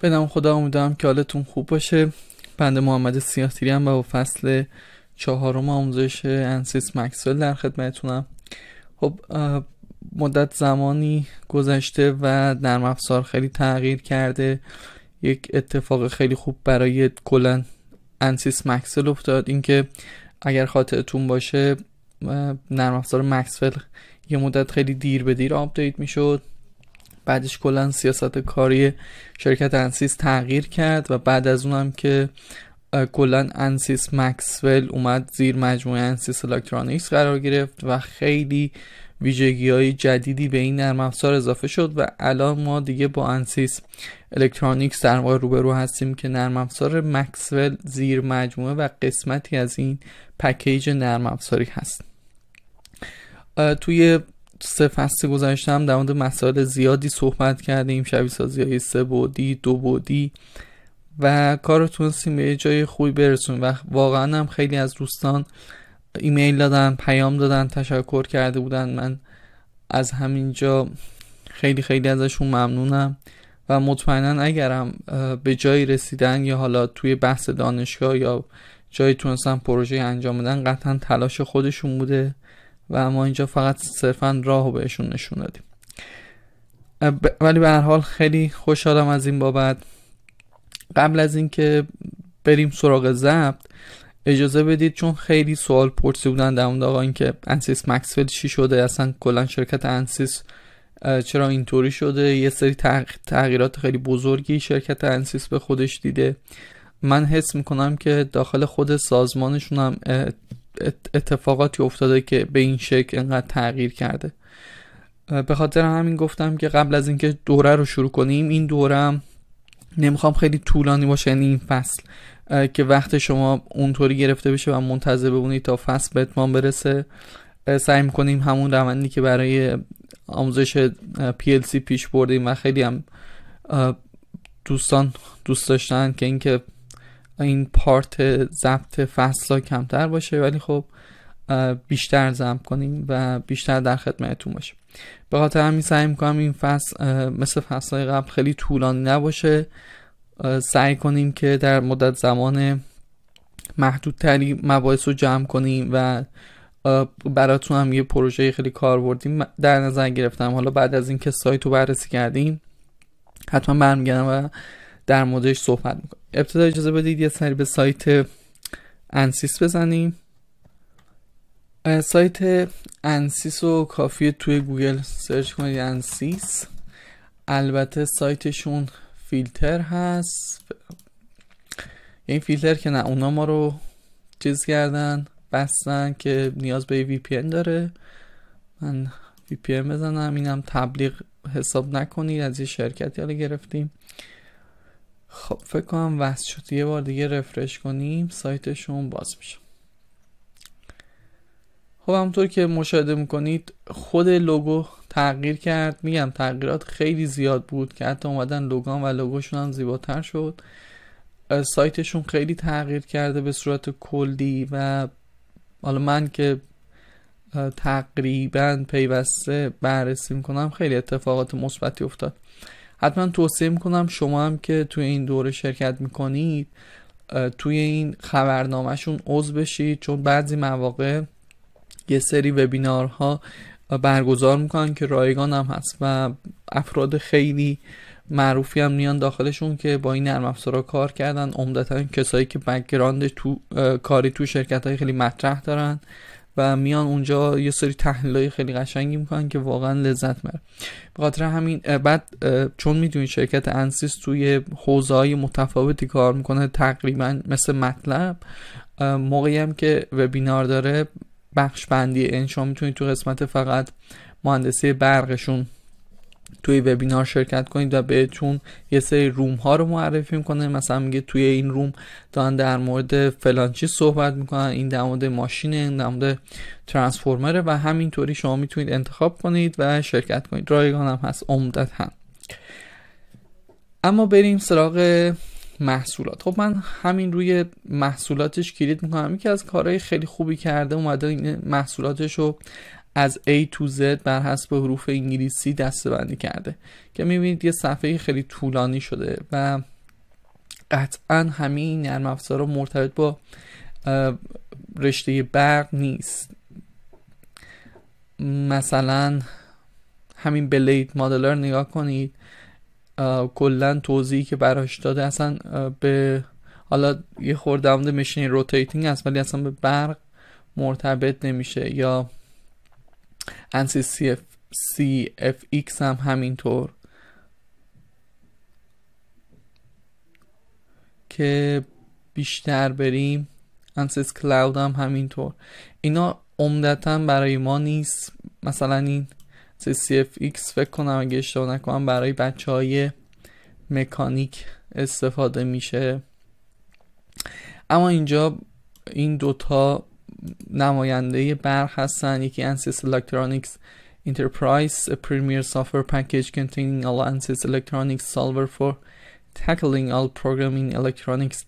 به نام خدا امیدوارم که حالتون خوب باشه بنده محمد سیاهتیری هم با فصل چهارم آموزش انسیس مکسل در خدمتونم خب مدت زمانی گذشته و نرم افزار خیلی تغییر کرده یک اتفاق خیلی خوب برای کلا انسیس مکسل افتاد اینکه اگر خاطرتون باشه نرم افزار مکسول یه مدت خیلی دیر به دیر آپدیت میشد بعدش کلا سیاست کاری شرکت انسیس تغییر کرد و بعد از اونم که کلا انسیس مکسول اومد زیر مجموعه انسیس الکترونیکس قرار گرفت و خیلی ویژگی های جدیدی به این نرم افزار اضافه شد و الان ما دیگه با انسیس الکترونیکس در واقع روبرو هستیم که نرم افزار مکسول زیر مجموعه و قسمتی از این پکیج نرم افزاری هست توی سه فصل گذاشتم در مورد مسائل زیادی صحبت کردیم شبیه سازی های سه بودی دو بودی و کار رو تونستیم به جای خوبی برسونیم و واقعا هم خیلی از دوستان ایمیل دادن پیام دادن تشکر کرده بودن من از همینجا خیلی خیلی ازشون ممنونم و مطمئنا اگرم به جایی رسیدن یا حالا توی بحث دانشگاه یا جایی تونستن پروژه انجام بدن قطعا تلاش خودشون بوده و ما اینجا فقط صرفا راه و بهشون نشون دادیم ولی به هر حال خیلی خوشحالم از این بابت قبل از اینکه بریم سراغ ضبط اجازه بدید چون خیلی سوال پرسی بودن در اون آقا اینکه انسیس مکسفل چی شده اصلا کلا شرکت انسیس چرا اینطوری شده یه سری تغییرات خیلی بزرگی شرکت انسیس به خودش دیده من حس میکنم که داخل خود سازمانشون هم اتفاقاتی افتاده که به این شکل انقدر تغییر کرده به خاطر همین گفتم که قبل از اینکه دوره رو شروع کنیم این دوره نمیخوام خیلی طولانی باشه یعنی این فصل که وقت شما اونطوری گرفته بشه و منتظر بمونید تا فصل به اتمام برسه سعی میکنیم همون روندی که برای آموزش PLC پیش بردیم و خیلی هم دوستان دوست داشتن که اینکه این پارت ضبط فصل کمتر باشه ولی خب بیشتر ضبط کنیم و بیشتر در خدمتتون باشیم به خاطر همین سعی میکنم این فصل مثل فصل های قبل خیلی طولانی نباشه سعی کنیم که در مدت زمان محدودتری مباحث رو جمع کنیم و براتون هم یه پروژه خیلی کاربردی در نظر گرفتم حالا بعد از اینکه سایت رو بررسی کردیم حتما برمیگردم و در موردش صحبت میکنیم ابتدا اجازه بدید یه سری به سایت انسیس بزنیم سایت انسیس رو کافیه توی گوگل سرچ کنید انسیس البته سایتشون فیلتر هست این فیلتر که نه اونا ما رو چیز کردن بستن که نیاز به وی پی داره من وی پی بزنم اینم تبلیغ حساب نکنید از یه شرکتی حالا گرفتیم خب فکر کنم وصل شد یه بار دیگه رفرش کنیم سایتشون باز میشه خب همونطور که مشاهده میکنید خود لوگو تغییر کرد میگم تغییرات خیلی زیاد بود که حتی اومدن لوگان و لوگوشون هم زیباتر شد سایتشون خیلی تغییر کرده به صورت کلی و حالا من که تقریبا پیوسته بررسی میکنم خیلی اتفاقات مثبتی افتاد حتما توصیه میکنم شما هم که توی این دوره شرکت میکنید توی این خبرنامهشون عضو بشید چون بعضی مواقع یه سری وبینارها برگزار میکنن که رایگان هم هست و افراد خیلی معروفی هم میان داخلشون که با این نرم افزارا کار کردن عمدتا کسایی که بکگراند تو کاری تو شرکت های خیلی مطرح دارن و میان اونجا یه سری تحلیلای خیلی قشنگی میکنن که واقعا لذت مره به خاطر همین بعد چون میدونید شرکت انسیس توی حوزه های متفاوتی کار میکنه تقریبا مثل مطلب موقعی هم که وبینار داره بخش بندی انشا میتونید تو قسمت فقط مهندسی برقشون توی وبینار شرکت کنید و بهتون یه سری روم ها رو معرفی میکنه مثلا میگه توی این روم دارن در مورد فلان چیز صحبت میکنن این در مورد ماشین این در مورد ترانسفورمره و همینطوری شما میتونید انتخاب کنید و شرکت کنید رایگان هم هست عمدت هم اما بریم سراغ محصولات خب من همین روی محصولاتش کلید میکنم یکی از کارهای خیلی خوبی کرده اومده این محصولاتش رو از A to Z بر حسب حروف انگلیسی بندی کرده که میبینید یه صفحه خیلی طولانی شده و قطعا همین این نرم مرتبط با رشته برق نیست مثلا همین بلید مادلر نگاه کنید کلا توضیحی که براش داده اصلا به حالا یه خورده مشین روتیتینگ است ولی اصلا به برق مرتبط نمیشه یا ایکس هم همینطور که بیشتر بریم انسیس کلاود هم همینطور اینا عمدتا برای ما نیست مثلا این ایکس فکر کنم اگه اشتباه نکنم برای بچه های مکانیک استفاده میشه اما اینجا این دوتا نماینده برق هستن یکی انسیس الکترونیکس انترپرایز پریمیر سافر پکیج کنتینگ آل انسیس الکترونیکس سالور فور تکلینگ آل all programming electronics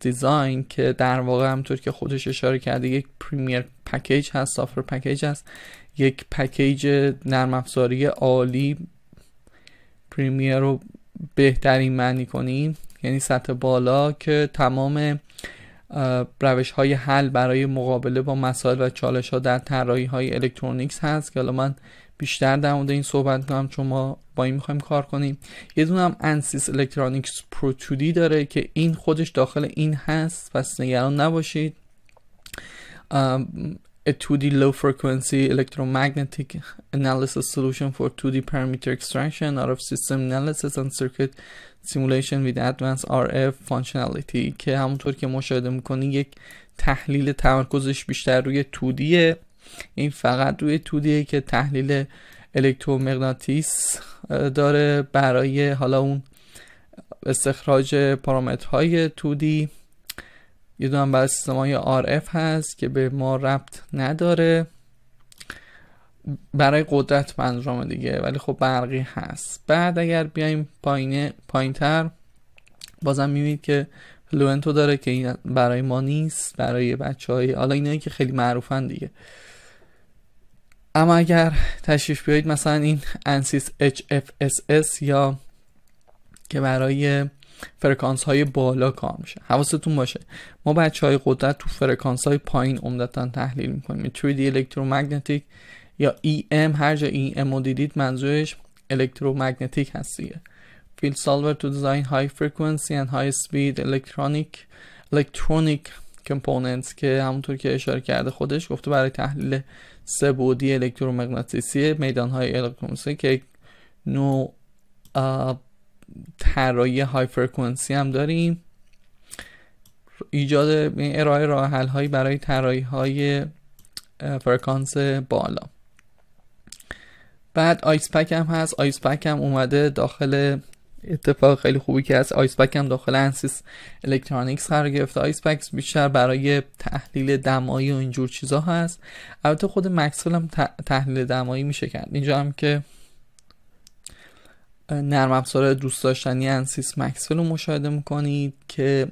که در واقع همطور که خودش اشاره کرده یک پریمیر پکیج هست سافر پکیج هست یک پکیج نرم افزاری عالی پریمیر رو بهترین معنی کنیم یعنی سطح بالا که تمام روش های حل برای مقابله با مسائل و چالش ها در طراحی های الکترونیکس هست که حالا من بیشتر در مورد این صحبت کنم چون ما با این میخوایم کار کنیم یه دونه هم انسیس الکترونیکس پرو داره که این خودش داخل این هست پس نگران نباشید a 2D low frequency electromagnetic analysis solution for 2D parameter extraction out of system analysis and circuit simulation with advanced RF functionality که همونطور که مشاهده میکنی یک تحلیل تمرکزش بیشتر روی 2D این فقط روی 2D که تحلیل الکترومغناطیس داره برای حالا اون استخراج پارامترهای 2D یه هم برای سیستم های RF هست که به ما ربط نداره برای قدرت منظورم دیگه ولی خب برقی هست بعد اگر بیایم پایین تر بازم میبینید که فلوئنتو داره که این برای ما نیست برای بچه های حالا اینایی که خیلی معروفن دیگه اما اگر تشریف بیایید مثلا این انسیس HFSS یا که برای فرکانس های بالا کار میشه حواستون باشه ما بچه های قدرت تو فرکانس های پایین عمدتا تحلیل میکنیم 3D الکترومگنتیک یا EM هر جا EM رو دیدید منظورش الکترومگنتیک هستیه فیل سالور تو دیزاین های فرکانسی and های سپید الکترونیک الکترونیک کمپوننتس که همونطور که اشاره کرده خودش گفته برای تحلیل سه بودی الکترومغناطیسی میدان های الکترومغناطیسی که نوع طراحی های فرکانسی هم داریم ایجاد یعنی ارائه راه هایی برای طراحی های فرکانس بالا بعد آیس پک هم هست آیس پک هم اومده داخل اتفاق خیلی خوبی که هست آیس پک هم داخل انسیس الکترونیکس قرار گرفته آیس پک بیشتر برای تحلیل دمایی و اینجور چیزا هست البته خود مکسول هم تحلیل دمایی میشه کرد اینجا هم که نرم افزار دوست داشتنی انسیس مکسفل رو مشاهده میکنید که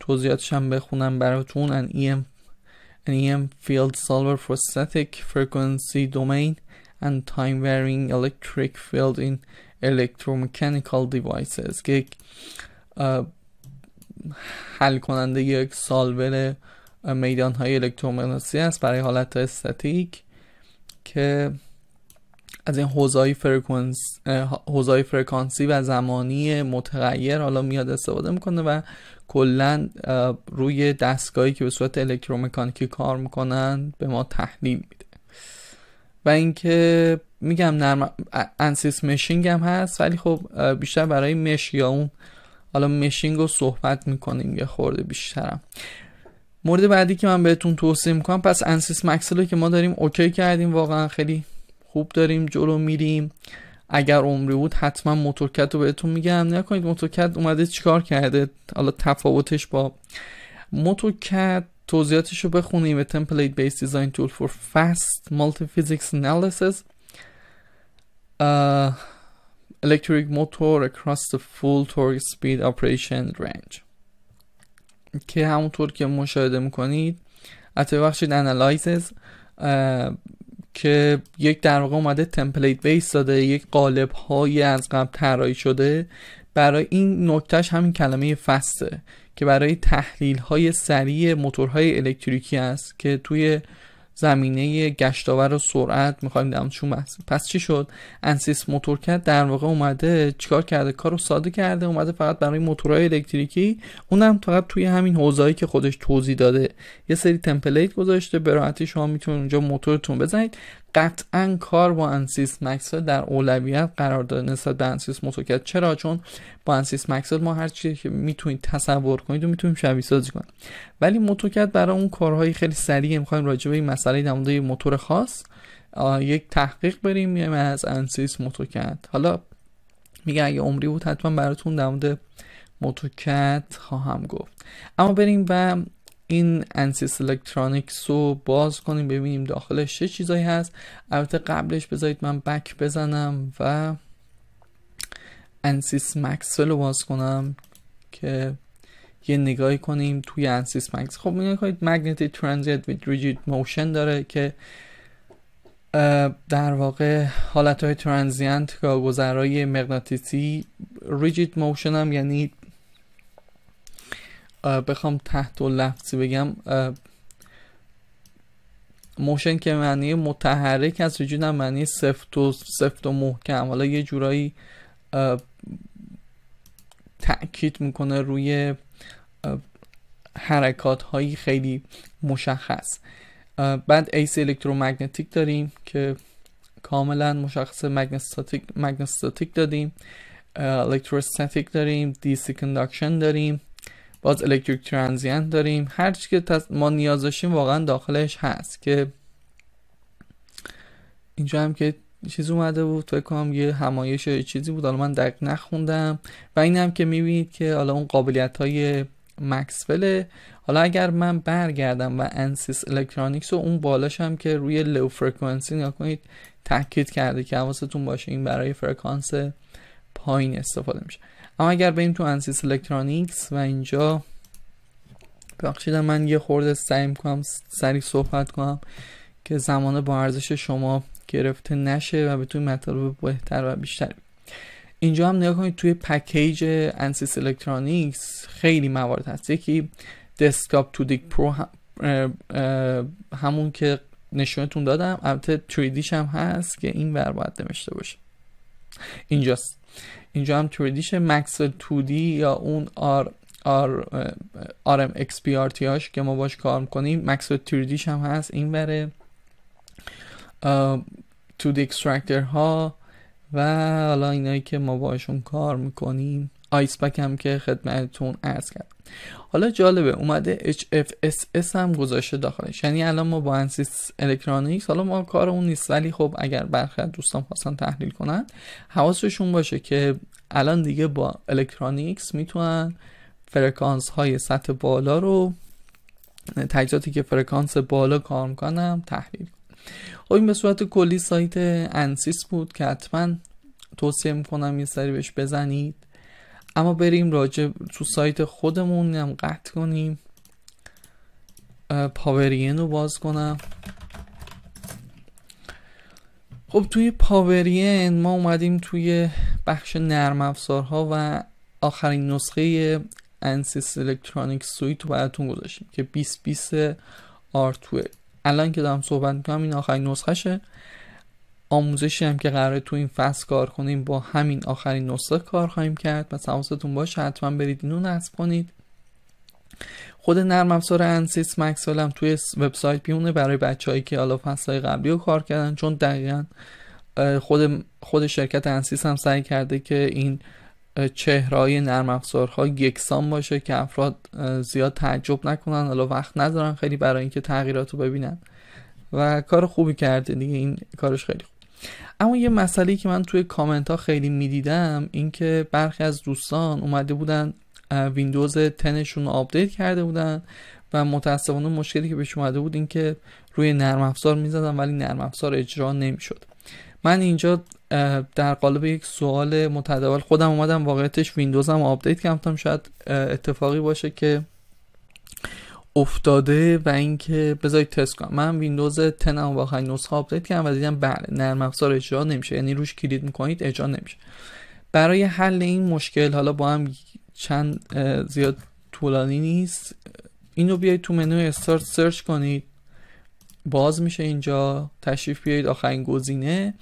توضیحاتش هم بخونم براتون ان ایم ان EM field solver for static فرکانسی domain and time varying الکتریک field in الکترومکانیکال دیوایسز که حل کننده یک سالور میدان های الکترومغناطیسی است برای حالت استاتیک که از این حوزای فرکانس فرکانسی و زمانی متغیر حالا میاد استفاده میکنه و کلا روی دستگاهی که به صورت الکترومکانیکی کار میکنن به ما تحلیل میده و اینکه میگم نرم انسیس مشینگ هم هست ولی خب بیشتر برای مش یا اون حالا مشینگ رو صحبت میکنیم یه خورده بیشترم مورد بعدی که من بهتون توصیه میکنم پس انسیس مکسل که ما داریم اوکی کردیم واقعا خیلی خوب داریم جلو میریم اگر عمری بود حتما موتورکت رو بهتون میگم نکنید موتورکت اومده چیکار کرده حالا تفاوتش با موتورکت توضیحاتش رو بخونیم template based design تول for fast مالتی analysis انالیسیس الکتریک موتور across the full torque speed operation range که همونطور که مشاهده میکنید حتی بخشید analyzes که یک در واقع اومده تمپلیت بیس داده یک قالب های از قبل طراحی شده برای این نکتهش همین کلمه فسته که برای تحلیل های سریع موتورهای الکتریکی است که توی زمینه گشتاور و سرعت میخوایم چون بحث پس چی شد انسیس کرد در واقع اومده چیکار کرده کارو ساده کرده اومده فقط برای موتورهای الکتریکی اونم فقط توی همین حوزه‌ای که خودش توضیح داده یه سری تمپلیت گذاشته به راحتی شما میتونید اونجا موتورتون بزنید قطعا کار با انسیس مکسل در اولویت قرار داره نسبت به انسیس موتوکت چرا چون با انسیس مکسل ما هر چیزی که میتونید تصور کنید و میتونیم شبیه سازی کنیم ولی موتوکت برای اون کارهای خیلی سریع میخوایم راجع به این مسئله در موتور خاص یک تحقیق بریم میایم از انسیس موتوکت حالا میگه اگه عمری بود حتما براتون در متوکت خواهم گفت اما بریم و این انسیس الکترونیک رو باز کنیم ببینیم داخلش چه چیزایی هست البته قبلش بذارید من بک بزنم و انسیس مکسل رو باز کنم که یه نگاهی کنیم توی انسیس مکس خب نگاه کنید مگنتی ترانزیت ویت ریجید موشن داره که در واقع حالت های ترانزینت یا گذرای مغناطیسی ریجید موشن هم یعنی بخوام تحت و لفظی بگم موشن که معنی متحرک از وجود هم معنی سفت و, سفت و محکم حالا یه جورایی تأکید میکنه روی حرکات هایی خیلی مشخص بعد ایس الکترومگنتیک داریم که کاملا مشخص مگنستاتیک, دادیم الکتروستاتیک داریم دیسی کندکشن داریم باز الکتریک ترانزینت داریم هر چی که ما نیاز داشتیم واقعا داخلش هست که اینجا هم که چیز اومده بود فکر کام یه همایش چیزی بود حالا من دقیق نخوندم و این هم که میبینید که حالا اون قابلیت های مکسفله حالا اگر من برگردم و انسیس الکترونیکس و اون بالاش هم که روی لو فرکانسی نگاه کنید تاکید کرده که حواستون باشه این برای فرکانس پایین استفاده میشه اما اگر بریم تو انسیس الکترونیکس و اینجا بخشیدم من یه خورده سعی میکنم سریع صحبت کنم که زمانه با ارزش شما گرفته نشه و توی مطالب بهتر و بیشتر اینجا هم نگاه کنید توی پکیج انسیس الکترونیکس خیلی موارد هست یکی دسکتاپ تو دیک پرو همون که نشونتون دادم البته 3 هم هست که این ور باید نوشته باشه اینجاست اینجا هم تریدیش مکس تودی یا اون آر آر ام اکس پی آر تی هاش که ما باش کار میکنیم مکس تریدیش هم هست این بره تودی اکسترکتر ها و حالا اینایی که ما باشون کار میکنیم آیس هم که خدمتون ارز کرد حالا جالبه اومده HFSS هم گذاشته داخلش یعنی الان ما با انسیس الکترونیکس حالا ما کار اون نیست ولی خب اگر برخی دوستان خواستن تحلیل کنن حواسشون باشه که الان دیگه با الکترونیکس میتونن فرکانس های سطح بالا رو تجهیزاتی که فرکانس بالا کار میکنم تحلیل خب این به صورت کلی سایت انسیس بود که حتما توصیه میکنم یه سری بهش بزنید اما بریم راجع تو سایت خودمون هم قطع کنیم پاورین رو باز کنم خب توی پاورین ما اومدیم توی بخش نرم افزارها و آخرین نسخه انسیس الکترونیک سویت رو براتون گذاشیم که 2020 R2 الان که دارم صحبت میکنم این آخرین نسخهشه آموزشی هم که قراره تو این فصل کار کنیم با همین آخرین نسخه کار خواهیم کرد و حواستون باشه حتما برید اینو نصب کنید خود نرم افزار انسیس مکس هم توی وبسایت بیونه برای بچههایی که حالا های قبلی رو کار کردن چون دقیقا خود, خود شرکت انسیس هم سعی کرده که این چهرهای نرم افزارها یکسان باشه که افراد زیاد تعجب نکنن حالا وقت ندارن خیلی برای اینکه تغییرات رو ببینن و کار خوبی کرده دیگه این کارش خیلی خوب. اما یه مسئله که من توی کامنت ها خیلی میدیدم اینکه برخی از دوستان اومده بودن ویندوز 10 شون آپدیت کرده بودن و متاسفانه مشکلی که بهش اومده بود اینکه روی نرم افزار میزدن ولی نرم افزار اجرا نمیشد من اینجا در قالب یک سوال متداول خودم اومدم واقعیتش ویندوزم آپدیت کردم شاید اتفاقی باشه که افتاده و اینکه بذارید تست کنم من ویندوز 10 هم واقعا نسخه آپدیت کردم و دیدم بله نرم افزار اجرا نمیشه یعنی روش کلید میکنید اجرا نمیشه برای حل این مشکل حالا با هم چند زیاد طولانی نیست اینو بیایید تو منو استارت سرچ کنید باز میشه اینجا تشریف بیارید آخرین گزینه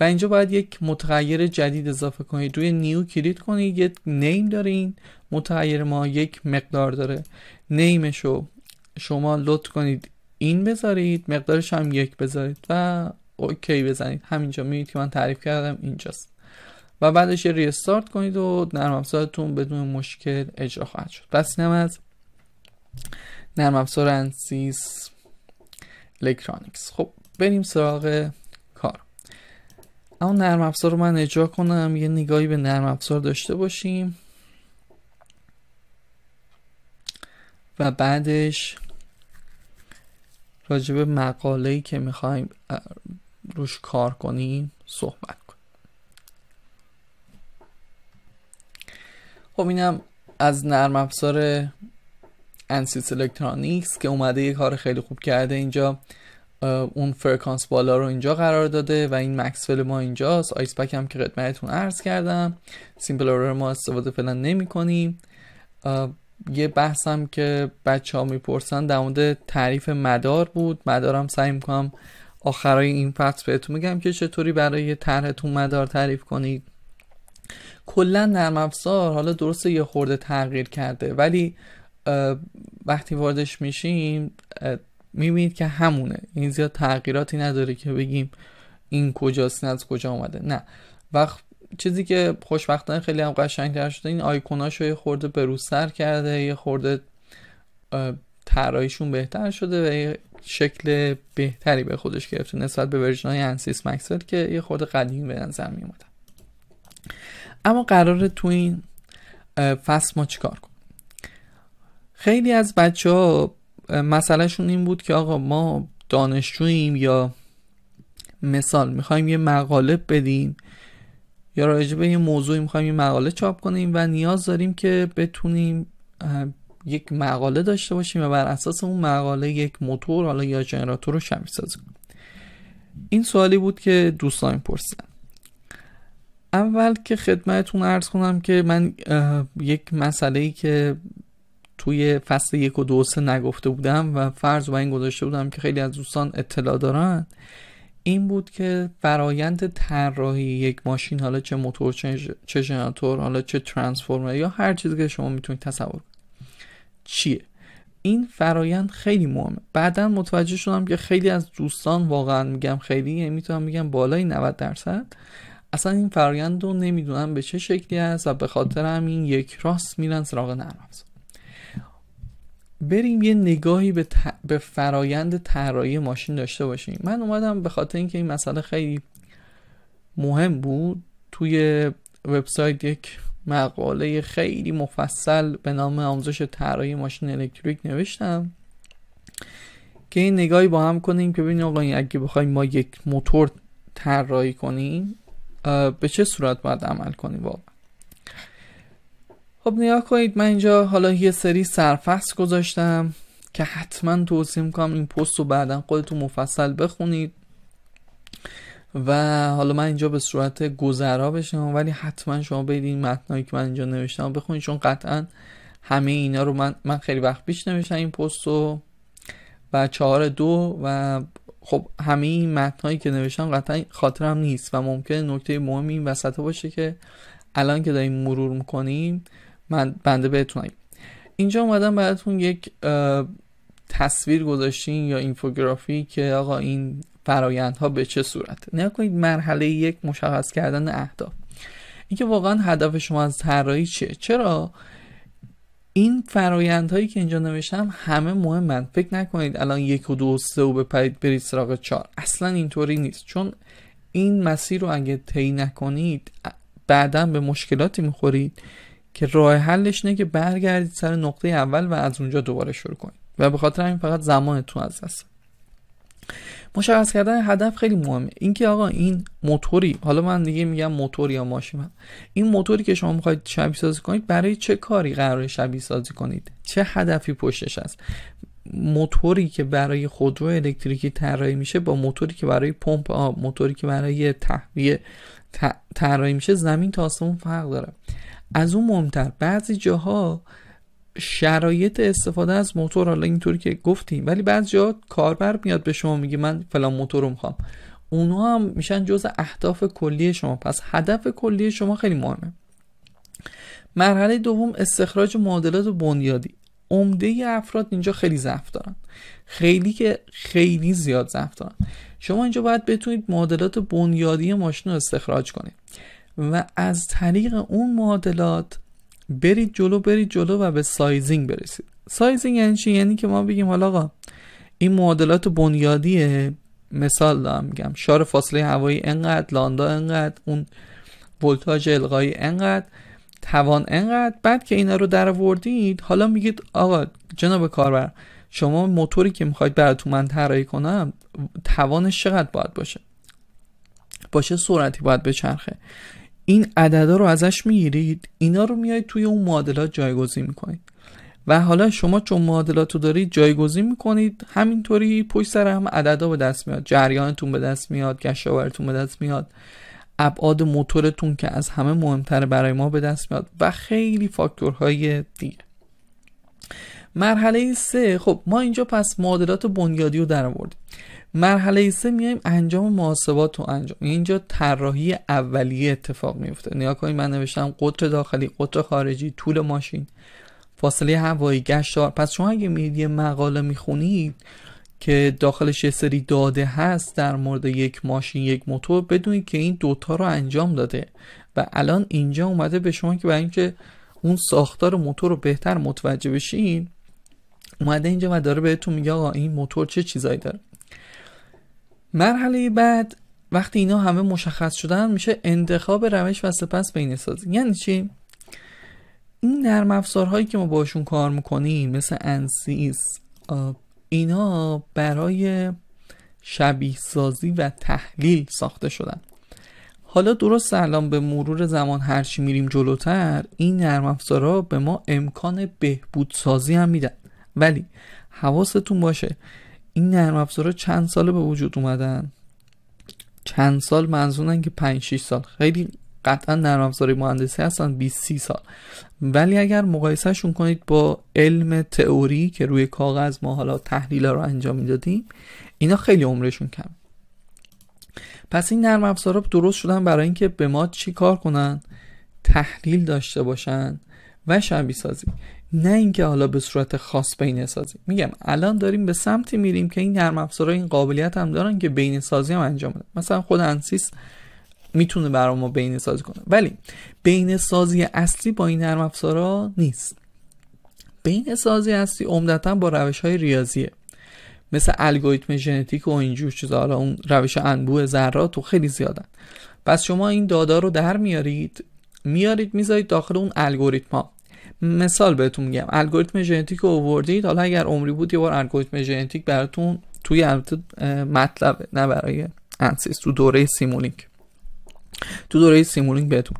و اینجا باید یک متغیر جدید اضافه کنید روی نیو کلید کنید یک نیم دارین متغیر ما یک مقدار داره نیمشو شما لط کنید این بذارید مقدارش هم یک بذارید و اوکی بزنید همینجا میبینید که من تعریف کردم اینجاست و بعدش یه ریستارت کنید و نرم افزارتون بدون مشکل اجرا خواهد شد پس اینم از نرم افزار انسیس الکترونیکس خب بریم سراغ کار اما نرم افزار رو من اجرا کنم یه نگاهی به نرم افزار داشته باشیم و بعدش راجب ای که میخوایم روش کار کنیم صحبت کنیم خب اینم از نرم افزار انسیس الکترونیکس که اومده یه کار خیلی خوب کرده اینجا اون فرکانس بالا رو اینجا قرار داده و این مکسفل ما اینجاست آیس پک هم که خدمتتون عرض کردم سیمپل ما استفاده فعلا نمی یه بحثم که بچه ها میپرسن در مورد تعریف مدار بود مدارم سعی میکنم آخرای این فصل بهتون میگم که چطوری برای طرحتون مدار تعریف کنید کلا نرم افزار حالا درسته یه خورده تغییر کرده ولی وقتی واردش میشیم میبینید که همونه این یعنی زیاد تغییراتی نداره که بگیم این کجاست از کجا آمده نه وقت چیزی که خوشبختانه خیلی هم قشنگتر شده این رو یه خورده بروزتر کرده یه خورده طراحیشون بهتر شده و یه شکل بهتری به خودش گرفته نسبت به ورژن های انسیس مکسل که یه خورده قدیمی به نظر می اومدن اما قرار تو این فصل ما چیکار کنیم خیلی از بچه ها مسئلهشون این بود که آقا ما دانشجوییم یا مثال میخوایم یه مقاله بدیم یا راجع به یه موضوعی میخوایم این مقاله چاپ کنیم و نیاز داریم که بتونیم یک مقاله داشته باشیم و بر اساس اون مقاله یک موتور حالا یا جنراتور رو شبیه سازی کنیم این سوالی بود که دوستان پرسیدن اول که خدمتتون ارز کنم که من یک مسئله ای که توی فصل یک و دو سه نگفته بودم و فرض و این گذاشته بودم که خیلی از دوستان اطلاع دارن این بود که فرایند طراحی یک ماشین حالا چه موتور چه ژنراتور حالا چه ترانسفورمر یا هر چیزی که شما میتونید تصور کنید چیه این فرایند خیلی مهمه بعدا متوجه شدم که خیلی از دوستان واقعا میگم خیلی یعنی میتونم میگم بالای 90 درصد اصلا این فرایند رو نمیدونم به چه شکلی است و به خاطر همین یک راست میرن سراغ نرم بریم یه نگاهی به, به فرایند طراحی ماشین داشته باشیم من اومدم به خاطر اینکه این مسئله خیلی مهم بود توی وبسایت یک مقاله خیلی مفصل به نام آموزش طراحی ماشین الکتریک نوشتم که این نگاهی با هم کنیم که ببینیم اگه بخوایم ما یک موتور طراحی کنیم به چه صورت باید عمل کنیم واقعا خب نگاه کنید من اینجا حالا یه سری سرفصل گذاشتم که حتما توصیه میکنم این پست رو بعدا خودتون مفصل بخونید و حالا من اینجا به صورت گذرا بشم ولی حتما شما برید این متنایی که من اینجا نوشتم بخونید چون قطعا همه اینا رو من, من خیلی وقت پیش نوشتم این پست رو و چهار دو و خب همه این متنایی که نوشتم قطعا خاطرم نیست و ممکن نکته مهمی این وسط باشه که الان که داریم مرور میکنیم من بنده بهتونم اینجا اومدم براتون یک تصویر گذاشتین یا اینفوگرافی که آقا این فرایندها به چه صورت نگاه کنید مرحله یک مشخص کردن اهداف اینکه واقعا هدف شما از طراحی چیه چرا این هایی که اینجا نوشتم همه مهمن فکر نکنید الان یک و دو و سه و بپرید برید سراغ چهار اصلا اینطوری نیست چون این مسیر رو اگه طی نکنید بعدا به مشکلاتی میخورید که راه حلش اینه که برگردید سر نقطه اول و از اونجا دوباره شروع کنید و به خاطر همین فقط زمانتون از دست مشخص کردن هدف خیلی مهمه اینکه آقا این موتوری حالا من دیگه میگم موتور یا ماشین این موتوری که شما میخواید شبیه سازی کنید برای چه کاری قرار شبیه سازی کنید چه هدفی پشتش است موتوری که برای خودرو الکتریکی طراحی میشه با موتوری که برای پمپ آب موتوری که برای تهویه طراحی میشه زمین تا آسمون فرق داره از اون مهمتر بعضی جاها شرایط استفاده از موتور حالا اینطوری که گفتیم ولی بعضی جا کاربر میاد به شما میگه من فلان موتور رو میخوام اونها هم میشن جز اهداف کلی شما پس هدف کلی شما خیلی مهمه مرحله دوم استخراج معادلات بنیادی عمده افراد اینجا خیلی ضعف دارن خیلی که خیلی زیاد ضعف دارن شما اینجا باید بتونید معادلات بنیادی ماشین رو استخراج کنید و از طریق اون معادلات برید جلو برید جلو و به سایزینگ برسید سایزینگ یعنی چی؟ یعنی که ما بگیم حالا آقا این معادلات بنیادیه مثال دارم میگم شار فاصله هوایی انقدر لاندا انقدر اون ولتاژ القایی انقدر توان انقدر بعد که اینا رو در آوردید حالا میگید آقا جناب کاربر شما موتوری که میخواید براتون من طراحی کنم توانش چقدر باید باشه باشه سرعتی باید بچرخه این عددا رو ازش میگیرید اینا رو میایید توی اون معادلات جایگزین میکنید و حالا شما چون معادلات رو دارید جایگزین میکنید همینطوری پشت سر هم عددا به دست میاد جریانتون به دست میاد گشاورتون به دست میاد ابعاد موتورتون که از همه مهمتر برای ما به دست میاد و خیلی فاکتورهای دیگه مرحله سه خب ما اینجا پس معادلات بنیادی رو در آوردیم مرحله سه میایم انجام محاسبات رو انجام اینجا طراحی اولیه اتفاق میفته نیا کنید من نوشتم قطر داخلی قطر خارجی طول ماشین فاصله هوایی گشتار پس شما اگه میرید یه مقاله میخونید که داخلش یه سری داده هست در مورد یک ماشین یک موتور بدونید که این دوتا رو انجام داده و الان اینجا اومده به شما که برای اینکه اون ساختار موتور رو بهتر متوجه بشین اومده اینجا و داره بهتون میگه آقا این موتور چه چیزایی داره مرحله بعد وقتی اینا همه مشخص شدن میشه انتخاب روش و سپس بین سازی یعنی چی این نرم افزارهایی که ما باشون کار میکنیم مثل انسیس اینا برای شبیه سازی و تحلیل ساخته شدن حالا درست الان به مرور زمان هرچی میریم جلوتر این نرم افزارها به ما امکان بهبود سازی هم میدن ولی حواستون باشه این نرم افزاره چند ساله به وجود اومدن چند سال منظورن که 5 6 سال خیلی قطعا نرم افزاری مهندسی هستن 20 30 سال ولی اگر مقایسهشون کنید با علم تئوری که روی کاغذ ما حالا تحلیل رو انجام میدادیم اینا خیلی عمرشون کم پس این نرم افزارا درست شدن برای اینکه به ما چی کار کنن تحلیل داشته باشن و شبیه سازی نه اینکه حالا به صورت خاص بین سازی میگم الان داریم به سمتی میریم که این نرم افزارها این قابلیت هم دارن که بین سازی هم انجام بدن مثلا خود انسیس میتونه برای ما بین سازی کنه ولی بین سازی اصلی با این نرم افزارها نیست بین سازی اصلی عمدتا با روش های ریاضیه مثل الگوریتم ژنتیک و اینجور چیزا حالا اون روش انبوه ذرات و خیلی زیادن پس شما این دادا رو در میارید میارید میذارید داخل اون الگوریتم مثال بهتون میگم الگوریتم ژنتیک رو آوردید حالا اگر عمری بود یه بار الگوریتم ژنتیک براتون توی البته مطلبه نه برای انسیس تو دوره سیمولینک تو دوره سیمولینک بهتون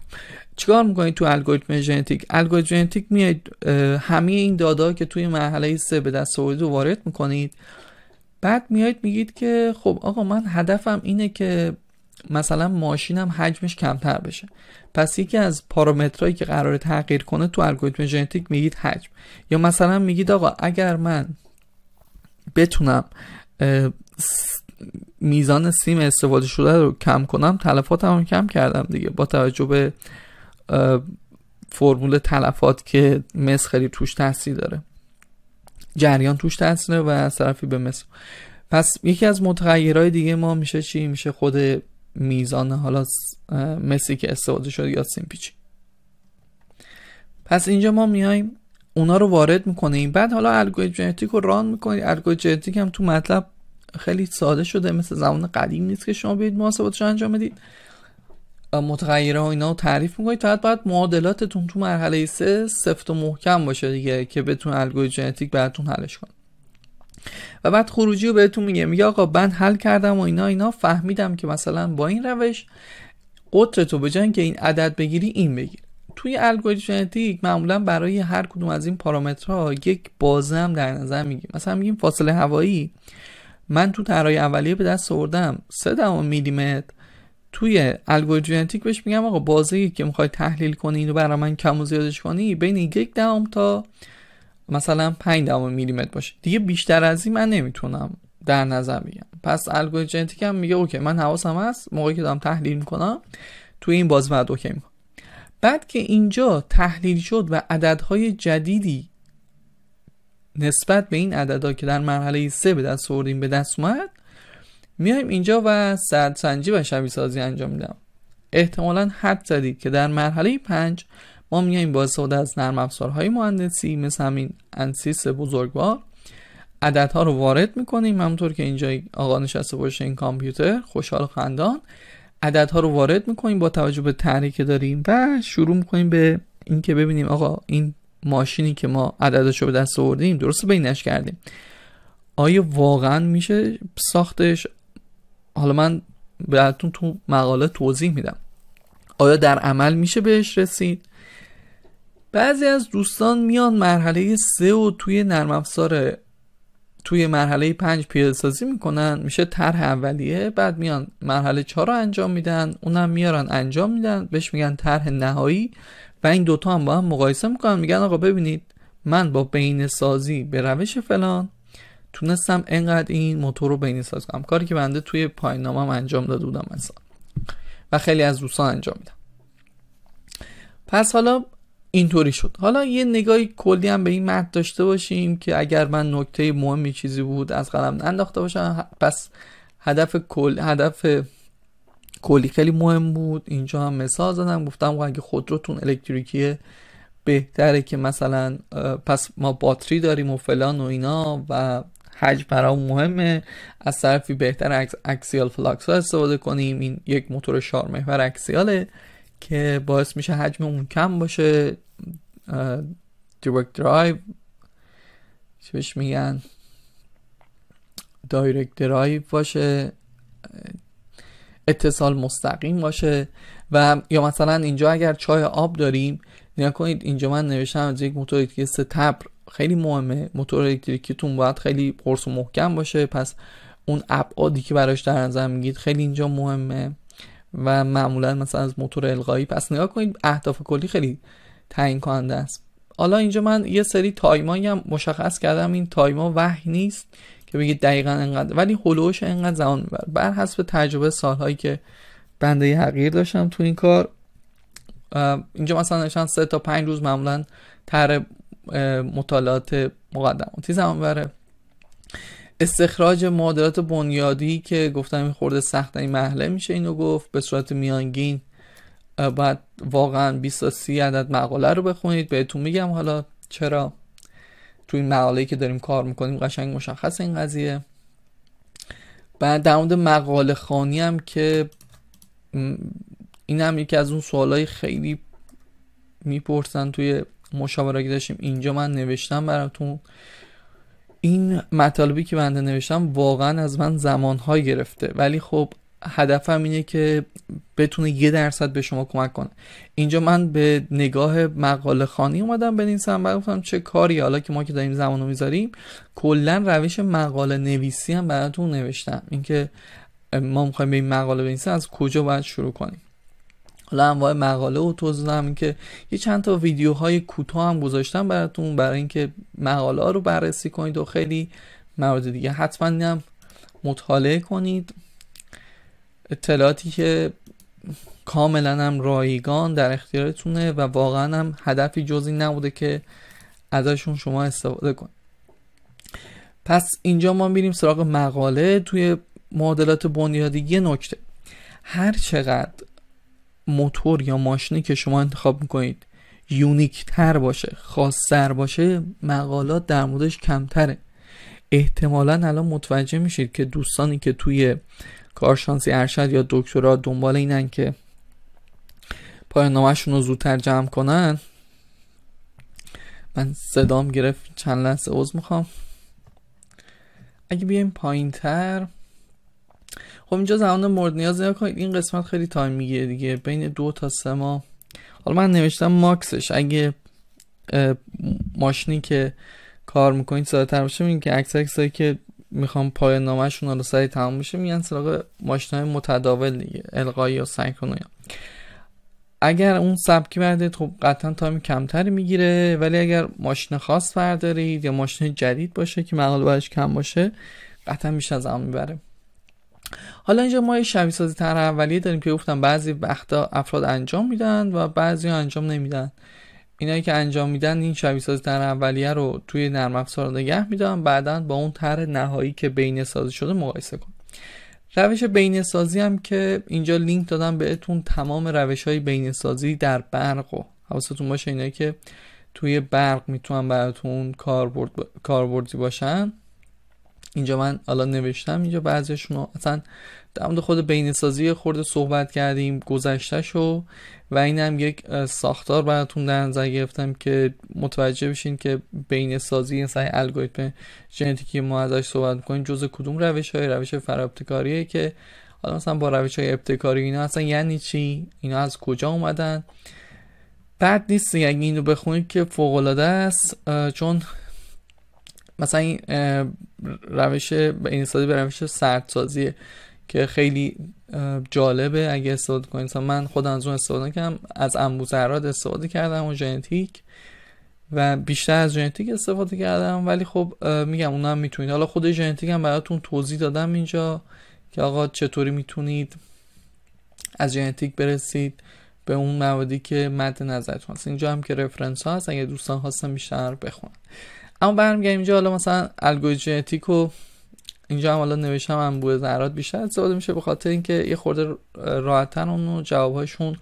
چیکار میکنید تو الگوریتم ژنتیک الگوریتم ژنتیک میاد همه این دادا که توی مرحله سه به دست آوردید وارد میکنید بعد میاید میگید که خب آقا من هدفم اینه که مثلا ماشینم حجمش کمتر بشه پس یکی از پارامترهایی که قرار تغییر کنه تو الگوریتم ژنتیک میگید حجم یا مثلا میگید آقا اگر من بتونم میزان سیم استفاده شده رو کم کنم تلفات هم کم کردم دیگه با توجه به فرمول تلفات که مس خیلی توش تاثیر داره جریان توش تاثیر و از طرفی به مس پس یکی از متغیرهای دیگه ما میشه چی میشه خود میزان حالا مسی که استفاده شد یا سیمپیچی پس اینجا ما میایم اونا رو وارد میکنیم بعد حالا الگوریتم ژنتیک رو ران میکنید الگوریتم ژنتیک هم تو مطلب خیلی ساده شده مثل زمان قدیم نیست که شما بیاید محاسباتش انجام بدید متغیره و اینا رو تعریف میکنید تا باید معادلاتتون تو مرحله سه سفت و محکم باشه دیگه که بتون الگوریتم ژنتیک براتون حلش کنه و بعد خروجی رو بهتون میگه میگه آقا من حل کردم و اینا اینا فهمیدم که مثلا با این روش قطر تو به که این عدد بگیری این بگیر توی الگوریتم ژنتیک معمولا برای هر کدوم از این پارامترها یک بازه هم در نظر میگیم مثلا میگیم فاصله هوایی من تو طرای اولیه به دست آوردم 3 میلیمتر توی الگوریتم ژنتیک بهش میگم آقا بازه که میخوای تحلیل کنی اینو برای من کم و زیادش کنی بین یک دهم تا مثلا 5 دهم میلیمتر باشه دیگه بیشتر از این من نمیتونم در نظر بگیرم پس الگوریتم هم میگه اوکی من حواسم هست موقعی که دارم تحلیل میکنم توی این بعد اوکی میکنم بعد که اینجا تحلیل شد و عددهای جدیدی نسبت به این عددها که در مرحله 3 به دست آوردیم به دست اومد میایم اینجا و سرسنجی و شبیه سازی انجام میدم احتمالا حد زدید که در مرحله 5 ما میایم با استفاده از نرم افزارهای مهندسی مثل همین انسیس بزرگوار عددها رو وارد میکنیم همونطور که اینجا آقا نشسته باشه این کامپیوتر خوشحال خندان عددها رو وارد میکنیم با توجه به تحریک که داریم و شروع میکنیم به اینکه ببینیم آقا این ماشینی که ما عددش رو به دست آوردیم درست بینش کردیم آیا واقعا میشه ساختش حالا من براتون تو مقاله توضیح میدم آیا در عمل میشه بهش رسید بعضی از دوستان میان مرحله سه و توی نرم افزار توی مرحله پنج پیاده سازی میکنن میشه طرح اولیه بعد میان مرحله چهار رو انجام میدن اونم میارن انجام میدن بهش میگن طرح نهایی و این دوتا هم با هم مقایسه میکنن میگن آقا ببینید من با بین سازی به روش فلان تونستم انقدر این موتور رو بین کنم کاری که بنده توی پایین نامم انجام داده بودم مثلا و خیلی از دوستان انجام میدم پس حالا اینطوری شد حالا یه نگاهی کلی هم به این متن داشته باشیم که اگر من نکته مهمی چیزی بود از قلم انداخته باشم پس هدف کل هدف کلی خیلی مهم بود اینجا هم مثال زدم گفتم خب اگه خودروتون الکتریکیه بهتره که مثلا پس ما باتری داریم و فلان و اینا و حجم برام مهمه از طرفی بهتر اکسیال فلاکس ها استفاده کنیم این یک موتور شارمحور اکسیاله که باعث میشه حجم اون کم باشه دیرکت درایو چی بهش میگن دایرکت درایو باشه اتصال مستقیم باشه و یا مثلا اینجا اگر چای آب داریم نگاه کنید اینجا من نوشتم از یک موتور الکتریکی ستبر خیلی مهمه موتور الکتریکیتون باید خیلی قرص و محکم باشه پس اون ابعادی که براش در نظر میگید خیلی اینجا مهمه و معمولا مثلا از موتور القایی پس نگاه کنید اهداف کلی خیلی تعیین کننده است حالا اینجا من یه سری تایمایی هم مشخص کردم این تایما وحی نیست که بگید دقیقا انقدر ولی هلوش انقدر زمان میبره بر حسب تجربه سالهایی که بنده حقیر داشتم تو این کار اینجا مثلا نشان سه تا پنج روز معمولا تر مطالعات مقدماتی زمان بره استخراج معادلات بنیادی که گفتم این خورده سخت این محله میشه اینو گفت به صورت میانگین بعد واقعا 20 تا 30 عدد مقاله رو بخونید بهتون میگم حالا چرا تو این مقاله که داریم کار میکنیم قشنگ مشخص این قضیه بعد در مورد مقاله خانی هم که این هم یکی از اون های خیلی میپرسن توی مشاوره که داشتیم اینجا من نوشتم براتون این مطالبی که بنده نوشتم واقعا از من زمانهای گرفته ولی خب هدفم اینه که بتونه یه درصد به شما کمک کنه اینجا من به نگاه مقاله خانی اومدم این بعد گفتم چه کاری حالا که ما که داریم زمانو میذاریم کلا روش مقاله نویسی هم براتون نوشتم اینکه ما میخوایم به این مقاله بنویسیم از کجا باید شروع کنیم حالا انواع مقاله و توضیح دادم که یه چند تا ویدیوهای کوتاه هم گذاشتم براتون برای اینکه مقاله ها رو بررسی کنید و خیلی موارد دیگه حتما هم مطالعه کنید اطلاعاتی که کاملا هم رایگان در اختیارتونه و واقعا هم هدفی جزی نبوده که ازشون شما استفاده کنید پس اینجا ما میریم سراغ مقاله توی معادلات بنیادی یه نکته هر چقدر موتور یا ماشینی که شما انتخاب میکنید یونیک تر باشه خاصتر باشه مقالات در موردش کمتره احتمالا الان متوجه میشید که دوستانی که توی کارشانسی ارشد یا دکترا دنبال اینن که پایان رو زودتر جمع کنن من صدام گرفت چند لحظه عوض میخوام اگه بیایم پایین تر خب اینجا زمان مورد نیاز نکنید این قسمت خیلی تایم میگیره دیگه بین دو تا سه ماه حالا من نوشتم ماکسش اگه ماشینی که کار میکنید ساده تر باشه میگن که اکثر کسایی که میخوام پای نامشون رو سریع تمام بشه میگن سراغ ماشین های متداول دیگه القایی و سنکرون اگر اون سبکی برده خب قطعا تایم کمتری میگیره ولی اگر ماشین خاص بردارید یا ماشین جدید باشه که مقال برش کم باشه قطعا از زمان میبره حالا اینجا ما یه شبیه سازی اولیه داریم که گفتم بعضی وقتا افراد انجام میدن و بعضی انجام نمیدن اینایی که انجام میدن این شبیه سازی طرح اولیه رو توی نرم افزار نگه میدن بعدا با اون طرح نهایی که بین سازی شده مقایسه کن روش بین سازی هم که اینجا لینک دادم بهتون تمام روش های بین سازی در برق و حواستون باشه اینایی که توی برق میتونن براتون کاربردی باشن اینجا من حالا نوشتم اینجا بعضیشون رو اصلا در مورد خود بینسازی خورده صحبت کردیم گذشته شو و اینم یک ساختار براتون در نظر گرفتم که متوجه بشین که بینسازی یعنی سعی الگوریتم ژنتیکی ما ازش صحبت میکنیم جز کدوم روش های روش فرابتکاریه که حالا مثلا با روش های ابتکاری اینا اصلا یعنی چی اینا از کجا اومدن بعد نیست اگه رو بخونید که فوق است چون مثلا این روش اینستادی به روش سردسازیه که خیلی جالبه اگه استفاده کنید من خودم از اون استفاده کردم از انبوزراد استفاده کردم و ژنتیک و بیشتر از ژنتیک استفاده کردم ولی خب میگم اونم میتونید حالا خود ژنتیک هم براتون توضیح دادم اینجا که آقا چطوری میتونید از ژنتیک برسید به اون موادی که مد نظرتون هست اینجا هم که رفرنس ها هست اگه دوستان خواستن بیشتر بخونن اما برمیگردیم اینجا حالا مثلا الگوژنتیک و اینجا هم حالا نوشتم انبوه ذرات بیشتر استفاده میشه به خاطر اینکه یه خورده راحتتر اون جوابهاشون